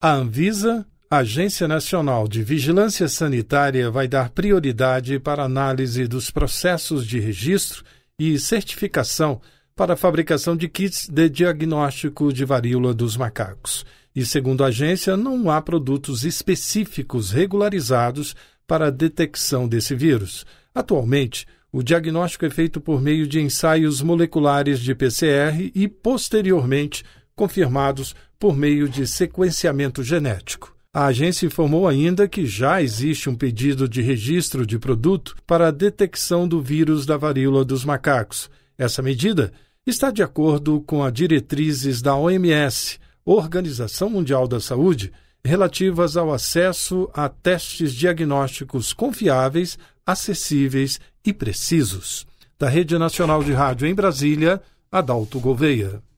A Anvisa, Agência Nacional de Vigilância Sanitária, vai dar prioridade para análise dos processos de registro e certificação para a fabricação de kits de diagnóstico de varíola dos macacos. E, segundo a agência, não há produtos específicos regularizados para a detecção desse vírus. Atualmente, o diagnóstico é feito por meio de ensaios moleculares de PCR e, posteriormente, confirmados por meio de sequenciamento genético. A agência informou ainda que já existe um pedido de registro de produto para a detecção do vírus da varíola dos macacos. Essa medida está de acordo com as diretrizes da OMS, Organização Mundial da Saúde, relativas ao acesso a testes diagnósticos confiáveis, acessíveis e precisos. Da Rede Nacional de Rádio em Brasília, Adalto Gouveia.